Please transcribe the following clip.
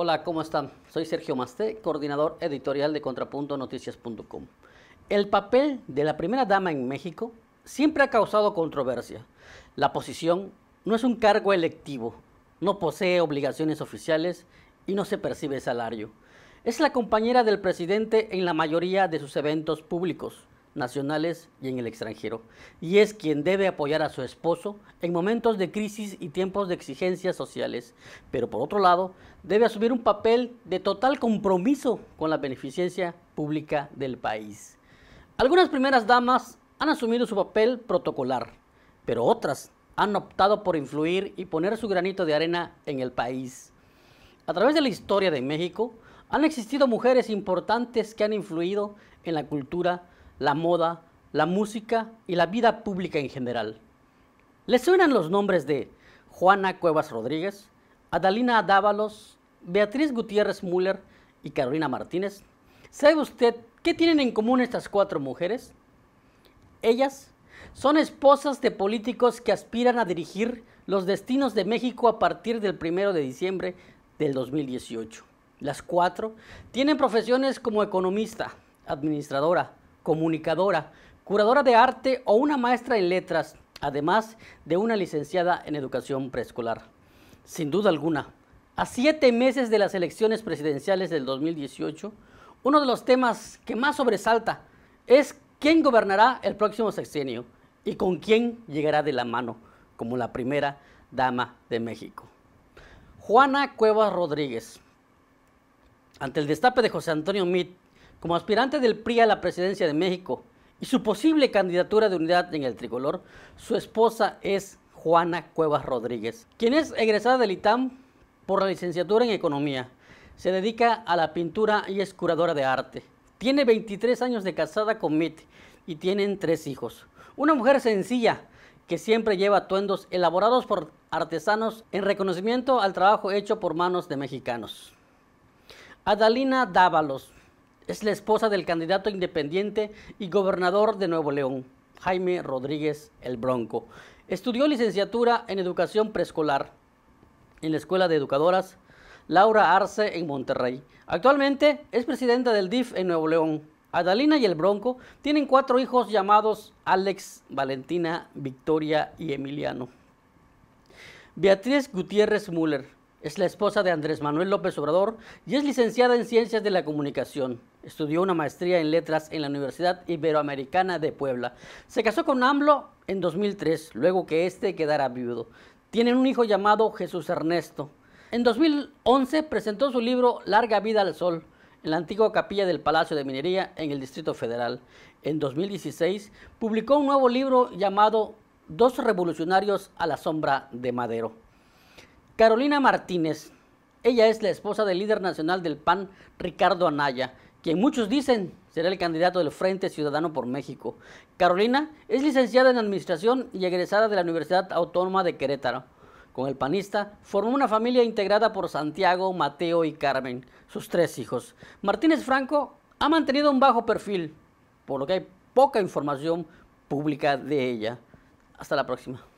Hola, ¿cómo están? Soy Sergio Masté, coordinador editorial de ContrapuntoNoticias.com. El papel de la primera dama en México siempre ha causado controversia. La posición no es un cargo electivo, no posee obligaciones oficiales y no se percibe salario. Es la compañera del presidente en la mayoría de sus eventos públicos nacionales y en el extranjero, y es quien debe apoyar a su esposo en momentos de crisis y tiempos de exigencias sociales, pero por otro lado, debe asumir un papel de total compromiso con la beneficencia pública del país. Algunas primeras damas han asumido su papel protocolar, pero otras han optado por influir y poner su granito de arena en el país. A través de la historia de México, han existido mujeres importantes que han influido en la cultura la moda, la música y la vida pública en general. ¿Les suenan los nombres de Juana Cuevas Rodríguez, Adalina Dávalos, Beatriz Gutiérrez Müller y Carolina Martínez. ¿Sabe usted qué tienen en común estas cuatro mujeres? Ellas son esposas de políticos que aspiran a dirigir los destinos de México a partir del 1 de diciembre del 2018. Las cuatro tienen profesiones como economista, administradora, comunicadora, curadora de arte o una maestra en letras, además de una licenciada en educación preescolar. Sin duda alguna, a siete meses de las elecciones presidenciales del 2018, uno de los temas que más sobresalta es quién gobernará el próximo sexenio y con quién llegará de la mano como la primera dama de México. Juana Cuevas Rodríguez. Ante el destape de José Antonio Meade, como aspirante del PRI a la presidencia de México y su posible candidatura de unidad en el tricolor, su esposa es Juana Cuevas Rodríguez, quien es egresada del ITAM por la licenciatura en Economía. Se dedica a la pintura y es curadora de arte. Tiene 23 años de casada con Mitt y tienen tres hijos. Una mujer sencilla que siempre lleva atuendos elaborados por artesanos en reconocimiento al trabajo hecho por manos de mexicanos. Adalina Dávalos, es la esposa del candidato independiente y gobernador de Nuevo León, Jaime Rodríguez el Bronco. Estudió licenciatura en educación preescolar en la Escuela de Educadoras Laura Arce en Monterrey. Actualmente es presidenta del DIF en Nuevo León. Adalina y el Bronco tienen cuatro hijos llamados Alex, Valentina, Victoria y Emiliano. Beatriz Gutiérrez Müller es la esposa de Andrés Manuel López Obrador y es licenciada en Ciencias de la Comunicación. Estudió una maestría en letras en la Universidad Iberoamericana de Puebla. Se casó con AMLO en 2003, luego que éste quedara viudo. Tienen un hijo llamado Jesús Ernesto. En 2011 presentó su libro Larga vida al sol en la antigua capilla del Palacio de Minería en el Distrito Federal. En 2016 publicó un nuevo libro llamado Dos revolucionarios a la sombra de Madero. Carolina Martínez. Ella es la esposa del líder nacional del PAN, Ricardo Anaya, quien muchos dicen será el candidato del Frente Ciudadano por México. Carolina es licenciada en Administración y egresada de la Universidad Autónoma de Querétaro. Con el panista formó una familia integrada por Santiago, Mateo y Carmen, sus tres hijos. Martínez Franco ha mantenido un bajo perfil, por lo que hay poca información pública de ella. Hasta la próxima.